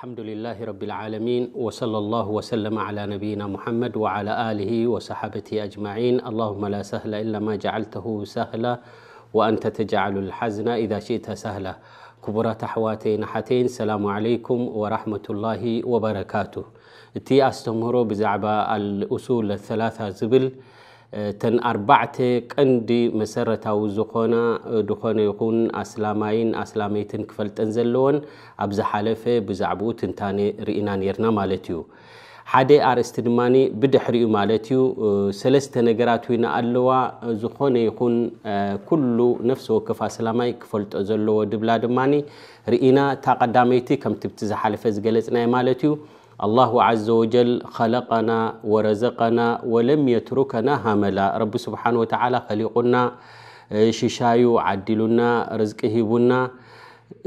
الحمد لله رب العالمين وصلى الله وسلم على نبينا محمد وعلى آله وصحبه أجمعين اللهم لا سهل إلا ما جعلته سهلا وأنت تجعل الحزن إذا شئت سهلا كبرات حواتي حتين السلام عليكم ورحمة الله وبركاته تي أستمر بزعب الأصول الثلاثة زبل እተን ኣርባዕተ ቀንዲ መሰረታዊ ዝኾና ድኾነ ይኹን ኣስላማይን ኣስላመይትን ክፈልጠን ዘለዎን ኣብ ዝሓለፈ ብዛዕባኡ ትንታነ ርኢና ነርና ማለት እዩ ሓደ ኣርእስቲ ድማ ብድሕሪኡ ማለት እዩ ሰለስተ ነገራት ወና ኣለዋ ዝኾነ ይኹን ኩሉ ነፍሲ ወከፍ ኣስላማይ ክፈልጦ ዘለዎ ድብላ ድማ ርኢና እታ ቀዳመይቲ ከምቲ ብቲ ዝሓለፈ ዝገለፅናይ ማለት እዩ الله عز وجل خلقنا ورزقنا ولم يتركنا هملا رب سبحانه وتعالى خلقنا إيه، ششايو عدلنا رزقه بنا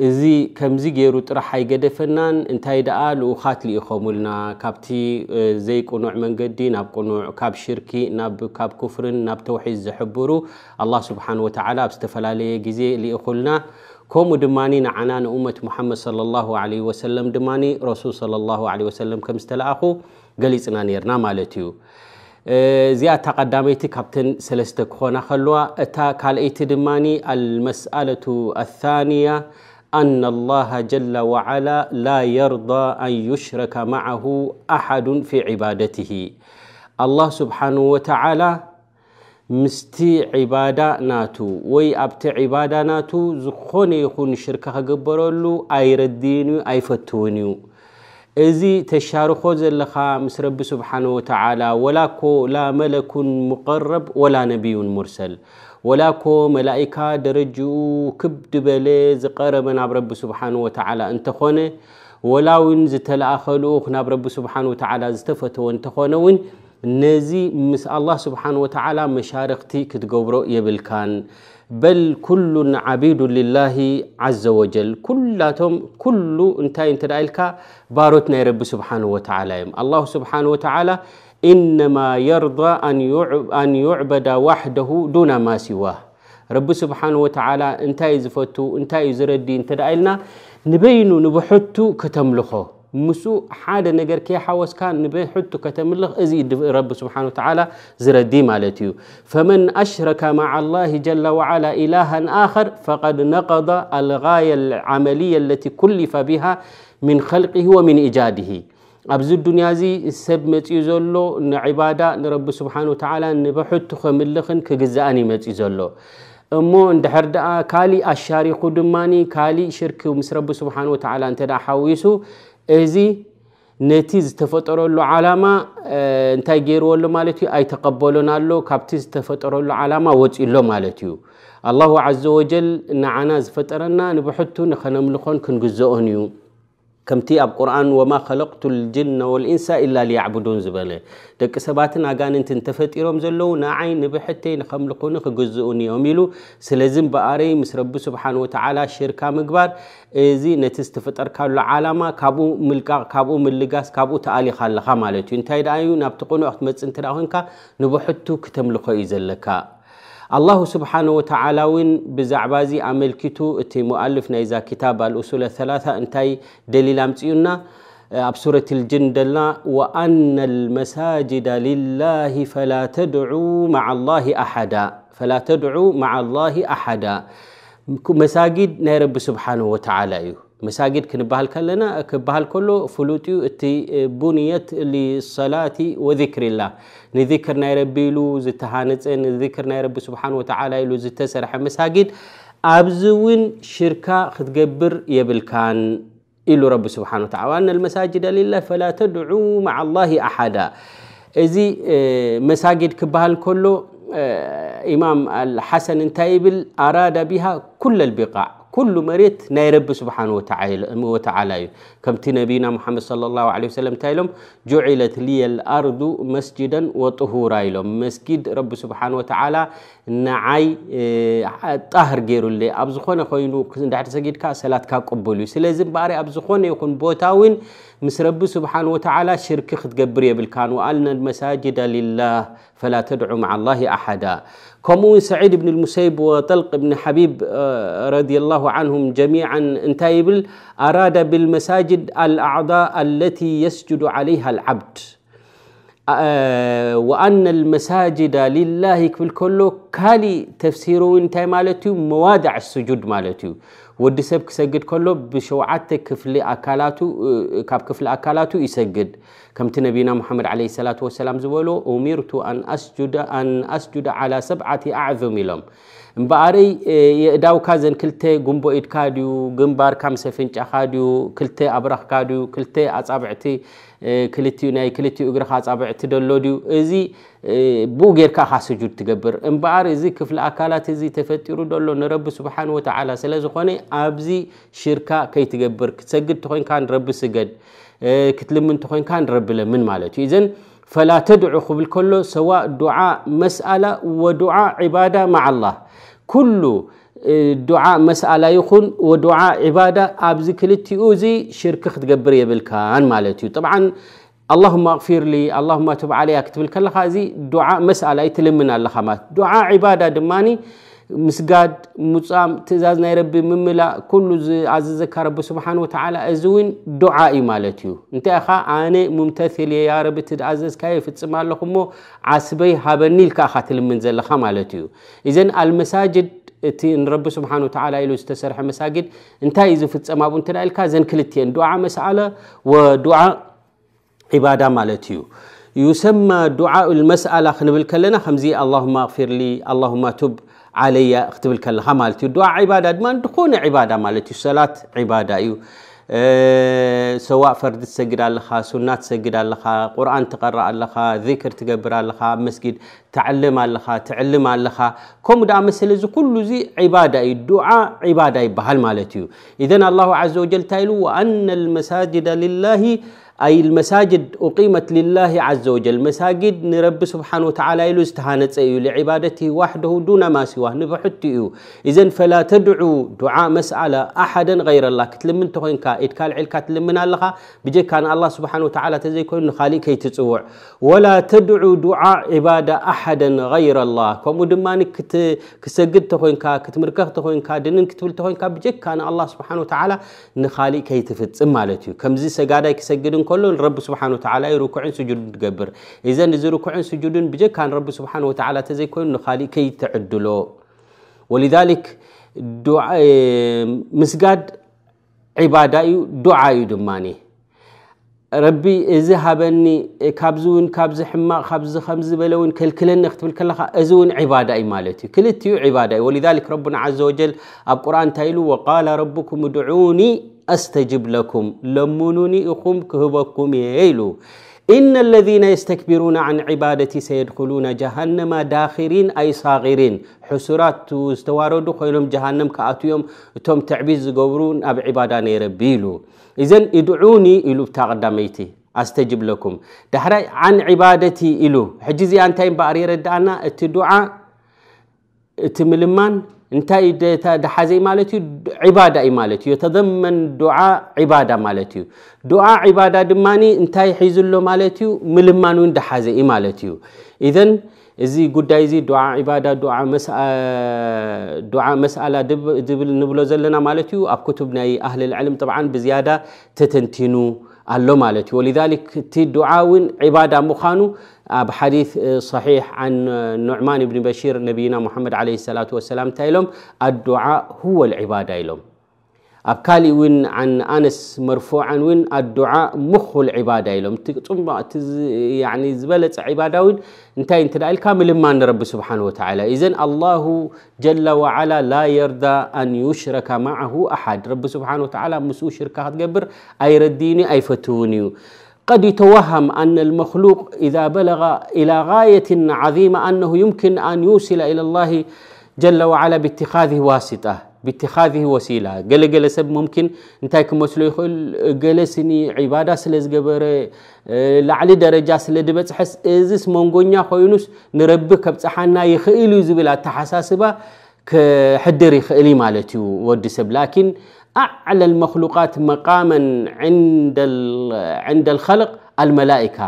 እዚ ከምዚ ገይሩ ጥራሕ ኣይገደፈናን እንታይ ደኣ ልኡኻት ዝኢኸምልና ካብቲ ዘይቁኑዕ መንገዲ ናብ ኑዕ ካብ ሽርኪ ካብ ክፍርን ናብ ተውሒድ ዘሕብሩ ኣላ ስብሓን ወ ኣብ ዝተፈላለየ ግዜ ሊኢኹልና ከምኡ ድማ ንዓና ንእመት ሙሓመድ ሰም ድማ ረሱል ም ከም ዝተለኣኹ ገሊፅና ነርና ማለት እዩ እዚኣ እታ ቀዳመይቲ ካብተን 3ስተ ክኾና ከለዋ እታ ካልአይቲ ድማ ኣልመስኣለቱ ኣንያ أن الله جل وعلا لا يرضى أن يشرك معه أحد في عبادته الله سبحانه وتعالى مستي عبادة ناتو وي أبت عبادة ناتو زخوني يخون شركة قبرولو أي ردينيو أي فتونيو إذي تشارخو زلخا مس رب سبحانه وتعالى ولا كو لا ملك مقرب ولا نبي مرسل ወላኮ መላኢካ ደረጅኡ ክብድ በለ ዝቐረበ ናብ ረቢ ስብሓን ወተዓላ እንተኾነ ወላውን ዝተለኣኸልኡ ናብ ረቢ ስብሓን ወተዓላ ዝተፈተወ እንተኾነ እውን ነዚ ምስ ኣላህ ስብሓን ወተዓላ መሻርክቲ ክትገብሮ የብልካን በል ኩሉን ዓቢዱ ልላሂ ዓዘ ወጀል ኩላቶም ኩሉ እንታይ እንተዳ ኢልካ ባሮት ናይ ረቢ ስብሓን ወተዓላ እዮም ኣላሁ ስብሓን ወተዓላ إنما يرضى أن أن يعبد وحده دون ما سواه رب سبحانه وتعالى أنت يزفتو أنت يزردي أنت دائلنا نبينو نبحتو كتملخو مسو حاد نجر كي حوس كان نبي حتو كتملخ ازي رب سبحانه وتعالى زر زردي مالتيو فمن اشرك مع الله جل وعلا الها اخر فقد نقض الغايه العمليه التي كلف بها من خلقه ومن ايجاده ኣብዚ ዱንያ እዚ ሰብ መፂ ዘሎ ንዕባዳ ንረቢ ስብሓን ወተላ ንብሕቱ ክምልኽን ክግዝኣን ይመፂ ዘሎ እሞ ንድሕር ደኣ ካሊእ ኣሻሪኹ ድማ ካሊእ ሽርክ ምስ ረቢ ስብሓን ወተዓላ እንተዳ ሓዊሱ እዚ ነቲ ዝተፈጠረሉ ዓላማ እንታይ ገይርዎሎ ማለት እዩ ኣይተቀበሎንኣሎ ካብቲ ዝተፈጠረሉ ዓላማ ወፂሎ ማለት እዩ ኣላሁ ዓዘ ወጀል ንዓና ዝፈጠረና ንብሕቱ ንኸነምልኾን ክንግዝኦን እዩ ከምቲ ኣብ ቁርን ወማ ከለቅቱ ልጅና ወልኢንሳ ኢላ ሊያዕቡዱን ዝበለ ደቂ ሰባትን ኣጋንንትን ተፈጢሮም ዘለው ንዓይ ንብሕተይ ንከምልኹኒ ክግዝኡን እዮም ኢሉ ስለዚ እምበኣረይ ምስ ረቢ ስብሓን ወተዓላ ሽርካ ምግባር እዚ ነቲ ዝተፈጠርካሉ ዓላማ ካብኡ ምልቃቕ ካብኡ ምልጋስ ካብኡ ተኣሊኻ ኣለኻ ማለት እዩ እንታይ ደኣ እዩ ናብቲ ቁኑዕ ክትመፅእ እንተ ኮንካ ንብሕቱ ክተምልኾ እዩ ዘለካ الله سبحانه وتعالى وين بزعبازي أملكتو اتي مؤلف نايزا كتاب الأصول الثلاثة انتاي دليل أمتيونا آه، أب سورة الجن دلنا وأن المساجد لله فلا تدعوا مع الله أحدا فلا تدعوا مع الله أحدا مساجد نيرب سبحانه وتعالى مساجد كنبهال كلنا كبهال كله فلوتيو اتي بنيت للصلاة وذكر الله نذكر نيربي لو زتهانت ذكر نيربي سبحانه وتعالى لو زتسرح مساجد أبزون شركة خدقبر يبلكان إلو رب سبحانه وتعالى أن المساجد لله فلا تدعوا مع الله أحدا إذي آه، مساجد كبهال كله آه، إمام الحسن انتايبل أراد بها كل البقاع ኩሉ መሬት ናይ ረቢ ስብሓወተላ እዩ ከምቲ ነብና ሓመድ ሰ እታይ ሎም ጆዒለት ልየ ልኣርዱ መስጅዳ ወطሁራ ኢሎም መስጊድ ረቢ ስብሓ ወተ ናዓይ ጣህር ገይሩ ኣብ ዝኮነ ኮይኑ ንዳሕተሰጊድካ ሰላትካ ቅብል እዩ ስለዚ በሪ ኣብ ዝኮነ ይኹን ቦታውን مس رب سبحانه وتعالى شرك يبل كان وقالنا المساجد لله فلا تدعو مع الله أحدا كمون سعيد بن المسيب وطلق بن حبيب رضي الله عنهم جميعا انتايبل أراد بالمساجد الأعضاء التي يسجد عليها العبد آه، وأن المساجد لله كبل كله كالي تفسيره انت مالتي موادع السجود مالتي ودي سبك سجد كله بشوعات كفل أكالاتو آه، كاب كفل أكالاتو يسجد كم تنبينا محمد عليه الصلاة والسلام زوالو أميرت أن أسجد أن أسجد على سبعة أعظم لهم እምበኣረይ የእዳውካ ዘን ክልተ ጉንቦ ኢድካ ድዩ ግንባርካ ምስ ፍንጫኻ ድዩ ክልተ ኣብራኽካ ድዩ ክልተ ኣፃብዕቲ ክልቲኡ ናይ ክልቲኡ እግርኻ ኣፃብዕቲ ደሎ ድዩ እዚ ብኡ ጌርካ ኻ ስጁድ ትገብር እምበኣር እዚ ክፍሊ ኣካላት እዚ ተፈጢሩ ደሎ ንረቢ ስብሓን ወተዓላ ስለ ዝኾነ ኣብዚ ሽርካ ከይትገብር ክትሰግድ እተኮይንካ ንረቢ ስገድ ክትልምን እተኮይንካ ንረቢ ለምን ማለት እዩ እዘን فلا تدعو خب الكل سواء دعاء مسألة ودعاء عبادة مع الله كل اه، دعاء مسألة يخون ودعاء عبادة أبزي كلتيو شرك ختقبر يبلكان مالتيو طبعا اللهم اغفر لي اللهم تب علي اكتب لك خازي دعاء مسألة يتلمنا لها دعاء عبادة دماني مسجد مصام تزاز نيربي مملا كل عززك رب سبحانه وتعالى أزوين دعائي مالتي انت أخا أنا ممتثل يا رب تزاز كيف تسمع لكم عسبي هبني لك أخا تلمنزل لك مالتي اذا المساجد تي رب سبحانه وتعالى إلو استسرح مساجد انت إذا ابو انت لك زين كلتين دعاء مسألة ودعاء عبادة مالتي يسمى دعاء المسألة خنبل كلنا خمزي اللهم اغفر لي اللهم تب علي اختبل كلها مالتي الدعاء عبادة ما تكون عبادة مالتي الصلاة عبادة أيو آه، سواء فرد تسجد لها سنة تسجد لها قرآن تقرأ لها ذكر تقبر لها مسجد تعلم لها تعلم لها كم دا مثل زي كل زي عبادة الدعاء عبادة بهالمالتيو إذن الله عز وجل تايلو وأن المساجد لله أي المساجد أقيمت لله عز وجل مساجد نرب سبحانه وتعالى إلو استهانت أيو لعبادته وحده دون ما سواه نبحت إيو إذن فلا تدعو دعاء مسألة أحدا غير الله كتلمن كا إتكال علكا تلمن الله بجي كان الله سبحانه وتعالى كون خالي كي تتسوع ولا تدعو دعاء عبادة أحدا غير الله كم كت كسجد كا كتمركخ كا دنن كتبل كا بجي كان الله سبحانه وتعالى نخالي كي تفتس مالتيو كمزي سجادة كسجد كلن رب سبحانه وتعالى ركوع سجود تقبر إذا نزل ركوع سجود بجك كان رب سبحانه وتعالى تزي كلن خالي كي تعدلو ولذلك دعاء إيه، مسجد عبادة دعاء يدماني ربي إذا هبني إيه، كابزون كابز حما كابز خمز بلون كل كل النخت بالكل أزون عبادة أي مالتي كل تيو عبادة ولذلك ربنا عز وجل القرآن تايلو وقال ربكم دعوني أستجب لكم لمنوني إخم كهبكم يلو إن الذين يستكبرون عن عبادتي سيدخلون جهنم داخرين أي صاغرين حسرات استواردو خيلهم جهنم كأتيوم توم تعبيز قبرون أب عبادة نيربيلو إذن ادعوني إلو بتاقداميتي أستجب لكم دهرا عن عبادتي إلو حجزي أنتين بأرير الدعانا التدعاء التملمان እንታይ ዳሓዘ ማት ዩ ዕባዳ ዩ ማለት እዩ ተዘመን ዓ ዕባዳ ማለት እዩ ዓ ባዳ ድማ እንታይ ሒዙሎ ማለት ዩ ምልማን እው ዳሓዘ ኢ ማለት እዩ እዘን እዚ ጉዳይ ዚ ዓ ዳ መስኣላ ዝብል ንብሎ ዘለና ማለት እዩ ኣብ ክቱብ ናይ ኣህልልዕልም ጥዓ ብዝያዳ ተተንቲኑ ኣሎ ማለት እዩ ሊክ እቲ ድዓ ውን ዕባዳ ምዃኑ أب آه، حديث آه، صحيح عن آه، نعمان بن بشير نبينا محمد عليه الصلاة والسلام تايلوم الدعاء هو العبادة إلهم قال وين عن أنس مرفوعا وين الدعاء مخ العبادة إلهم تقوم يعني زبالة عبادة وين انت انت لا الكامل ما رب سبحانه وتعالى إذن الله جل وعلا لا يرضى أن يشرك معه أحد رب سبحانه وتعالى مسو شركات قبر أي رديني أي فتوني قد يتوهم أن المخلوق إذا بلغ إلى غاية عظيمة أنه يمكن أن يوصل إلى الله جل وعلا باتخاذه واسطة باتخاذه وسيلة قال قال سب ممكن انتاك مسلو يقول قال سني عبادة سلس قبر آه، لعلي درجة سلس سلد حس إزس منقونيا خوينوس نربك كبتحنا يخيلو زبلا تحساسبا كحدري خيلي مالتيو ود سب لكن أعلى المخلوقات مقاما عند عند الخلق الملائكة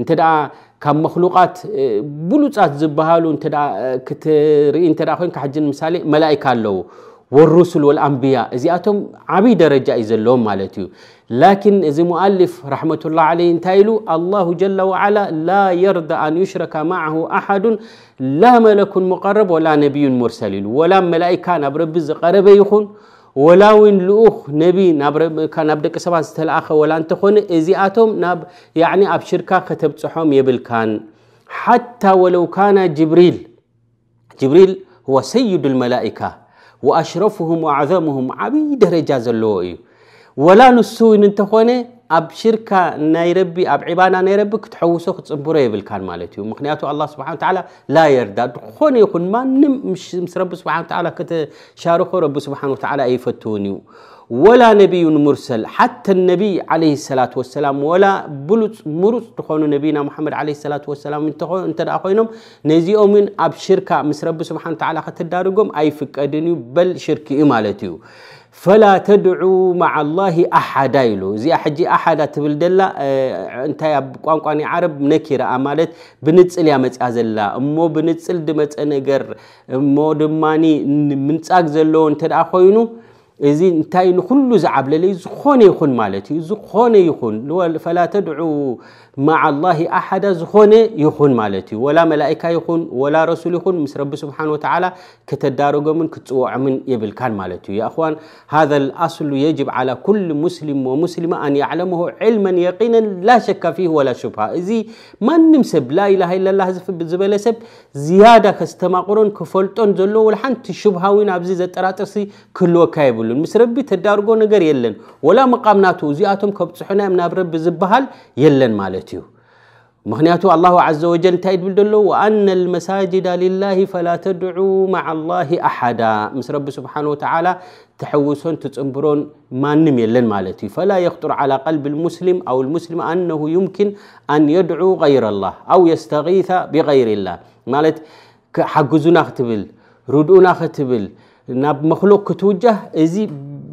أنت دا كم مخلوقات اه، بلوتات زبهالو أنت دا اه، كتري أنت دا خوين كحجن مثالي ملائكة لو والرسل والأنبياء زياتهم عبي درجة إذا لهم مالتيو لكن إذا مؤلف رحمة الله عليه انتايلو الله جل وعلا لا يرضى أن يشرك معه أحد لا ملك مقرب ولا نبي مرسل ولا ملائكة نبرب قرب يخون ولاوين لؤخ نبي نبر كان نبدأ دك ستل آخر ولا أنت خون إزياتهم نب يعني أبشركا كتب صحهم يبل كان حتى ولو كان جبريل جبريل هو سيد الملائكة وأشرفهم وأعظمهم عبيد رجاز اللوئي ولا نسوين أنت خونه ኣብ ሽርካ ናይ ረቢ ኣብ ዒባና ናይ ረቢ ክትሐውሶ ክትፅብሮ የብልካን ማለት እዩ ምክንያቱ ኣላ ስብሓ ላ ላ የርዳ ድኾነ ይኹን ማንም ምስ ረቢ ስብሓ ከተሻርኮ ረቢ ስብሓ ኣይፈትውን እዩ ወላ ነቢዩን ሙርሰል ሓተ ነቢይ ዓለ ሰላት ወሰላም ወላ ብሉፅ ምሩፅ ዝኾኑ ነቢና ሙሓመድ ለ ሰላት ወሰላም እንተ ደኣ ኮይኖም ነዚኦምን ኣብ ሽርካ ምስ ረቢ ስብሓ ከተዳርጎም ኣይፍቀድን እዩ በል ሽርክ እዩ ማለት እዩ ፈላ ተድዑ ማዓ ላሂ ኣሓዳ ኢሉ እዚኣ ሕጂ ኣሓዳ ትብል ደላ እንታይ ኣብ ቋንቋኒ ዓረብ ነኪራኣ ማለት ብንፅል እያ መፅያ ዘላ እሞ ብንፅል ድመፀ ነገር እሞ ድማኒ ምንፃግ ዘለዎ እንተደኣ ኮይኑ እዚ እንታይ ንኩሉ ዝዓብለለዩ ዝኾነ ይኹን ማለት እዩ ዝኾነ ይኹን ፈላ ተድዑ ማዓ ላሂ ኣሓዳ ዝኾነ ይኹን ማለት እዩ ወላ መላእካ ይኹን ወላ ረሱል ይኹን ምስ ረቢ ስብሓን ወተዓላ ክተዳረጎምን ክትፅውዖምን የብልካን ማለት እዩ የእኽዋን ሃذ ልኣስሉ የጅብ ዓላ ኩል ሙስሊም ወሙስሊማ ኣን ያዕለምሁ ዕልመን የቂነን ላ ሸካ ፊህ ወላ ሽብሃ እዚ ማንም ሰብ ላኢላሃ ኢለላ ዝበለ ሰብ ዝያዳ ከስተማቕሮን ክፈልጦን ዘለዎ ወላሓንቲ ሽብሃዊን ኣብዚ ዘጠራጥርሲ ክህልወካ የብሉን ምስ ረቢ ተዳርጎ ነገር የለን ወላ መቃም ናቱ እዚኣቶም ከብፅሑናዮም ናብ ረቢ ዝበሃል የለን ማለት እዩ مالتيو مهنياتو الله عز وجل تايد بلدلو وأن المساجد لله فلا تدعو مع الله أحدا مس رب سبحانه وتعالى تحوسون تتنبرون ما نمي لن مالتي فلا يخطر على قلب المسلم أو المسلم أنه يمكن أن يدعو غير الله أو يستغيث بغير الله مالت حقزونا اختبل ردونا اختبل ناب مخلوق توجه إزي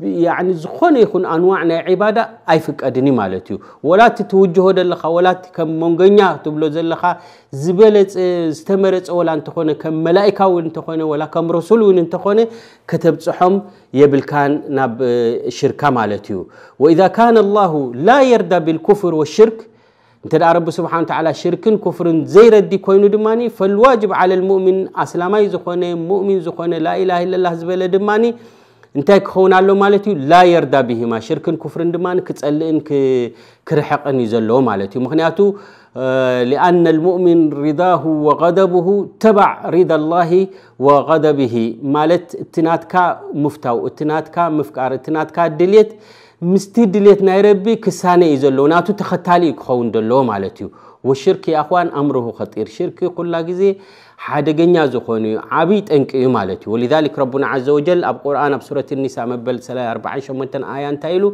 يعني زخون يكون أنواع عبادة أي فك أدني مالتيو ولا تتوجه هذا لخا ولا تكم منجنيا تبلو زل لخا زبالة استمرت أول أن تكون كم ملائكة وأن تكون ولا كم رسول وأن تكون كتب صحم يبل كان نب شركة مالتيو وإذا كان الله لا يرضى بالكفر والشرك أنت رب سبحانه وتعالى شرك كفر زير الدي كوينو دماني فالواجب على المؤمن أسلامي زخونه مؤمن زخونه لا إله إلا الله زبالة دماني እንታይ ክኸውን ኣሎ ማለት لا ላ የርዳ ብሂማ ሽርክን ክፍርን ድማ ክፀልእን ክርሕቕን እዩ ዘለዎ ማለት እዩ لأن المؤمن رضاه وغضبه تبع رضا الله وغضبه مالت اتناتكا مفتاو اتناتكا مفكار اتناتكا دليت ምስቲ ድሌት ናይ ረቢ ክሳነ እዩ ዘለዎ ናቱ ተኸታሊ እዩ ክኸውን ዘለዎ ማለት እዩ ወሽርክ ኣኽዋን ኣምርሁ ኸጢር ሽርክ ኩላ ግዜ ሓደገኛ ዝኾነ እዩ ዓብይ ጠንቂ እዩ ማለት እዩ ወሊዛሊክ ረቡና ዘ ወጀል ኣብ ቁርኣን ኣብ ሱረት ኒሳ መበል 48 ኣያ እንታይ ኢሉ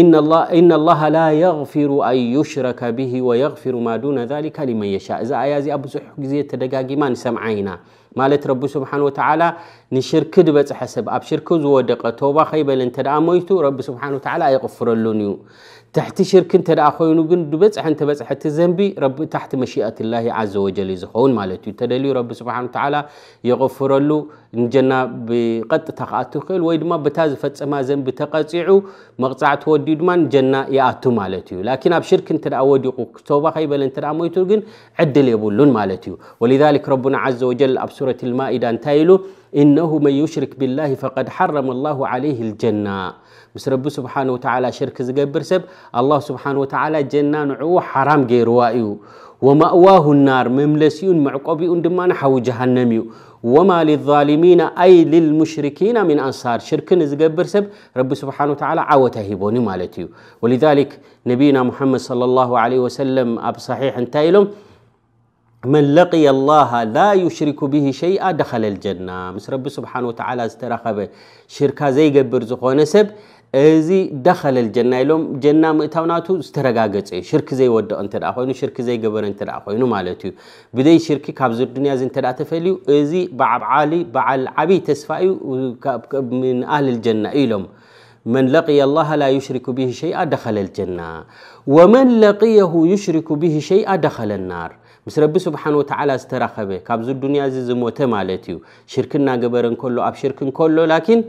إن الله إن الله لا يغفر أن يشرك به ويغفر ما دون ذلك لمن يشاء إذا آية زي أبو سحق زي تدقاقي ما نسمعينا مالت ربي سبحانه وتعالى نشرك بس حسب أبشرك زودقة توبة خيبة لنتدعم ويتو ربي سبحانه وتعالى يغفر اللونيو تحت شرك انت دا خوينو كن دبصح انت بصح تذنبي رب تحت مشيئه الله عز وجل يزخون مالتي تدلي رب سبحانه وتعالى يغفر له انجنا بقطه خاتو خيل وي دما بتا زفصما ذنب تقصيعو مقطع تودي دما نجنا ياتو مالتي لكن اب شرك انت دا وديقو توبه خيبل انت دا مويتو كن عدل يبولون مالتي ولذلك ربنا عز وجل اب سوره المائده انتايلو إنه من يشرك بالله فقد حرم الله عليه الجنة مس رب سبحانه وتعالى شرك زقبر سب الله سبحانه وتعالى جنة نعو حرام جيروا وائيو ومأواه النار مملسيون معقبيون دمان حو جهنميو وما للظالمين أي للمشركين من أنصار شرك زقبر سب رب سبحانه وتعالى عوته بوني مالتيو ولذلك نبينا محمد صلى الله عليه وسلم أب صحيح انتايلهم መን ላ ሽ ሸ ደ ዝረኸ ሽካ ዘይገብር ዝኮነ ሰብ ዚ ደና ሎ ጀና እ ዝተረጋገፀዩር ዘይረ ይዩ ር ካፈ ዓይ ስፋ ኢሎ ደጀና መን ለ ሽ ሸ ደኸለ ናር ምስ ረቢ ስብሓን ወተዓላ ዝተራኸበ ካብዚ ዱንያ እዚ ዝሞተ ማለት እዩ ሽርክ እናገበረ እንከሎ ኣብ ሽርክ እንከሎ ላኪን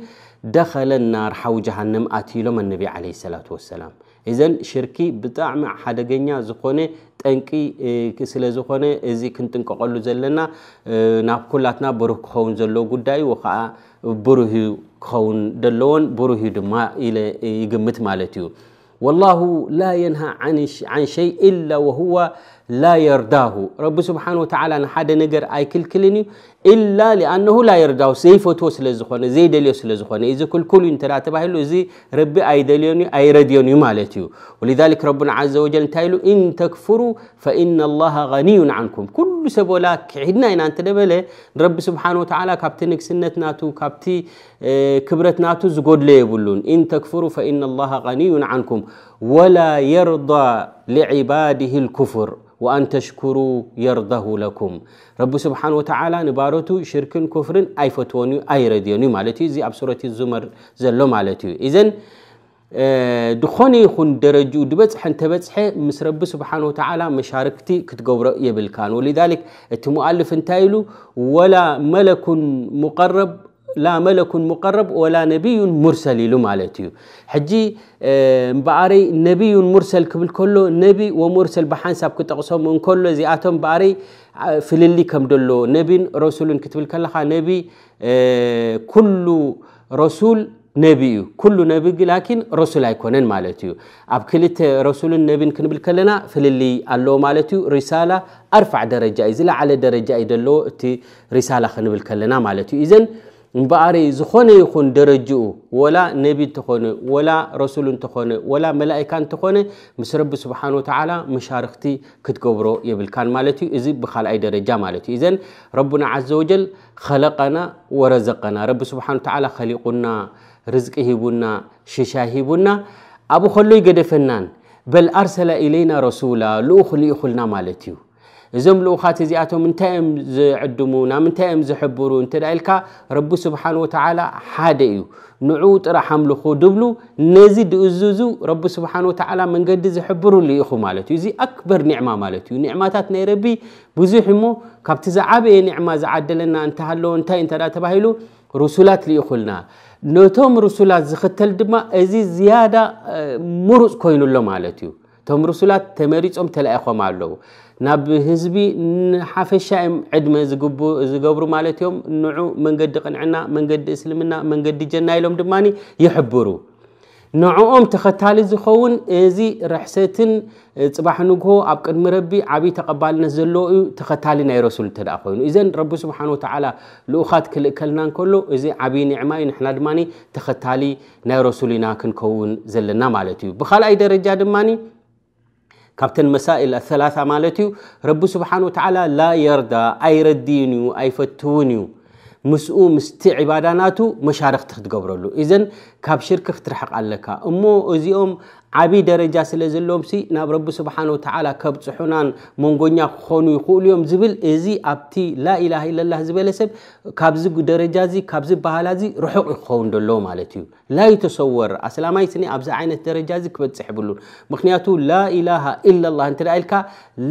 ደኸለ ናር ሓዊ ጀሃንም ኣትኢሎም ኣነቢ ዓለ ሰላት ወሰላም እዘን ሽርኪ ብጣዕሚ ሓደገኛ ዝኾነ ጠንቂ ስለ ዝኾነ እዚ ክንጥንቀቀሉ ዘለና ናብ ኩላትና ብሩህ ክኸውን ዘለዎ ጉዳይ ከዓ ብሩህ ክኸውን ደለዎን ብሩህ ድማ ኢለ ይግምት ማለት እዩ والله لا ينهى عن عن شيء إلا وهو لا يرداه رب سبحانه وتعالى نحد نجر أي كل كلني إلا لأنه لا يرداه سيف توصل الزخون زي دليل سل إذا كل كل إنت لا تباه له زي ربي أي دليوني أي رديوني مالتيو ولذلك ربنا عز وجل تايلو إن تكفروا فإن الله غني عنكم كل ኩሉ ሰብ ወላ ክዕድና ኢና እንተደበለ ንረቢ ስብሓን ወተዓላ ካብቲ ንግስነት ናቱ ካብቲ ክብረት ናቱ ዝጎድለ የብሉን ኢን ተክፍሩ ፈኢና ላሃ ቀኒዩን ዓንኩም ወላ የርض ሊዕባድህ ልኩፍር وأن تشكروا يرضه لكم رب سبحانه وتعالى نبارتو شرك كفر أي فتوني أي رديوني مالتي زي أب سورة الزمر زلو مالتي إذن دخوني خون درج ودبت حن تبت حي مس رب سبحانه وتعالى مشاركتي كتقبر يبل كان ولذلك المؤلف انتايلو ولا ملك مقرب لا ملك مقرب ولا نبي مرسل لهم على تيو حجي بعري نبي مرسل قبل كله نبي ومرسل بحان ساب كنت أقصهم من كله زي آتهم بعري في اللي كم دلو نبي رسول كتب الكلخة نبي اه رسول نبي كل نبي لكن رسول يكون مالتيو اب كلت رسول النبي كنبل كلنا فللي الله مالتيو رساله ارفع درجه ازل على درجه ايدلو تي رساله كنبل كلنا مالتيو اذا مباري زخونه يكون درجه ولا نبي تخونه ولا رسول تخونه ولا ملائكه تخونه مس رب سبحانه وتعالى مشارختي كتكبرو يبل كان مالتيو اذا بخال اي درجه مالتيو اذا ربنا عز وجل خلقنا ورزقنا رب سبحانه وتعالى خلقنا ርዝቂ ሂቡና ሽሻ ሂቡና ኣብኡ ከሎ ይገደፈናን በል ኣርሰላ ኢለይና ረሱላ ልኡኽ ልኢኹልና ማለት እዩ እዞም ልኡኻት እዚኣቶም እንታይ እዮም ዝዕድሙ ናብ ምንታይ እዮም ዝሕብሩ እንተዳ ኢልካ ረቢ ስብሓን ወተዓላ ሓደ እዩ ንዑ ጥራሕ ኣምልኹ ድብሉ ነዚ ድእዝዙ ረቢ ስብሓን ወተዓላ መንገዲ ዝሕብሩሉ ኢኹ ማለት እዩ እዚ ኣክበር ኒዕማ ማለት እዩ ኒዕማታት ናይ ረቢ ብዙሕ እሞ ካብቲ ዝዓበየ ኒዕማ ዝዓደለና እንተሃለዎ እንታይ እንተዳ ተባሂሉ ሩሱላት ልኢኹልና ነቶም ርሱላት ዝኽተል ድማ እዚ ዝያዳ ምሩፅ ኮይኑሎ ማለት እዩ እቶም ርሱላት ተመሪፆም ተለኢኾም ኣለዉ ናብ ህዝቢ ንሓፈሻ ዮም ዕድመ ዝገብሩ ማለት እዮም ንዑ መንገዲ ቅንዕና መንገዲ እስልምና መንገዲ ጀና ኢሎም ድማ ይሕብሩ ንዕኦም ተኸታሊ ዝኸውን እዚ ርሕሰትን ፅባሕ ንግሆ ኣብ ቅድሚ ረቢ ዓብይ ተቐባልነት ዘለዎ እዩ ተኸታሊ ናይ ረሱል እተደኣ ኮይኑ እዘን ረቢ ስብሓን ወተ ልኡኻት ክልእ ከልና እከሎ እዚ ዓብይ ኒዕማ እዩ ና ድማ ተኸታሊ ናይ ረሱል ኢና ክንከውን ዘለና ማለት እዩ ብካልኣይ ደረጃ ድማ ካብተን መሳኢል ኣላ ማለት እዩ ረቢ ስብሓን ወላ ላ የርዳ ኣይረዲዩን እዩ ኣይፈትውን እዩ مسؤو مستي عباداناتو مشارك تخت قبرلو إذن كاب شركة تحقق لك أمو أزيوم عبي درجة سلزلهم سي ناب رب سبحانه وتعالى كبت حنان منغنيا خونو يقول يوم زبل إزي أبتي لا إله إلا الله زبل سب كابز درجة زي كابز بحالة زي رحق يخون دلو مالتيو لا يتصور أسلام يسني أبز عين الدرجة زي كبت سحبلون مخنياتو لا إله إلا الله انت رأيك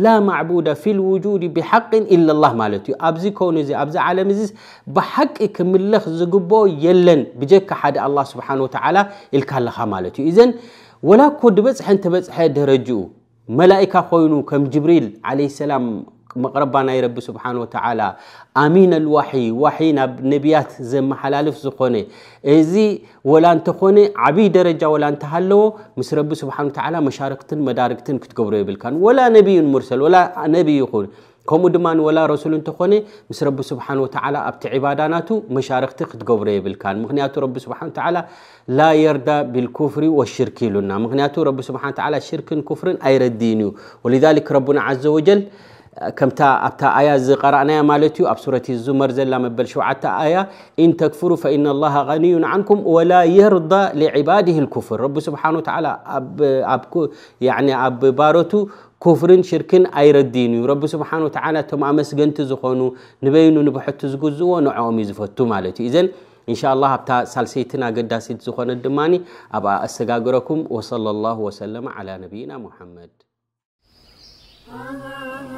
لا معبود في الوجود بحق إلا الله مالتيو أبزي كونو زي أبز عالم زي بحق كملخ زقبو يلن بجك حد الله سبحانه وتعالى إلك الله مالتيو إذن ولا كود بس حنت بس حد رجو ملائكة خوينو كم جبريل عليه السلام مقربنا رب سبحانه وتعالى آمين الوحي وحينا نبيات زي ما حلالف زخوني إزي ولا أنت خوني عبي درجة ولا أنت هلو مس رب سبحانه وتعالى مشاركتن مداركتن كتقبره بالكان ولا نبي مرسل ولا نبي يقول ከምኡ ድማ ንወላ ረሱል እንተኾነ ምስ ረቢ ስብሓን ወተዓላ ኣብቲ ዒባዳ ናቱ መሻርክቲ ክትገብሮ የብልካን ምክንያቱ ረቢ ስብሓን ተዓላ ላ የርዳ ብልኩፍሪ ወሽርክ ኢሉና ምክንያቱ ረቢ ስብሓን ተዓላ ሽርክን ኩፍርን ኣይረዲን እዩ ወሊዛሊክ ረቡና ዓዘ ወጀል ከምታ ኣብታ ኣያ ዝቀረእናያ ማለት እዩ ኣብ ሱረት ዙመር ዘላ መበል ሸውዓተ ኣያ ኢን ተክፍሩ ፈኢና ላሃ غኒዩን ዓንኩም ወላ የርዳ ሊዕባድህ ልኩፍር ረቢ ስብሓን ተዓላ ኣብ ባሮቱ كفرن شركن أيردين رب سبحانه وتعالى تم أمس جنت زخانو نبينو نبحت زجزو ونعومي زفتو مالتي إذن إن شاء الله هبتا سالسيتنا قد سيد زخان الدماني أبا أستقاقركم وصلى الله وسلم على نبينا محمد آه.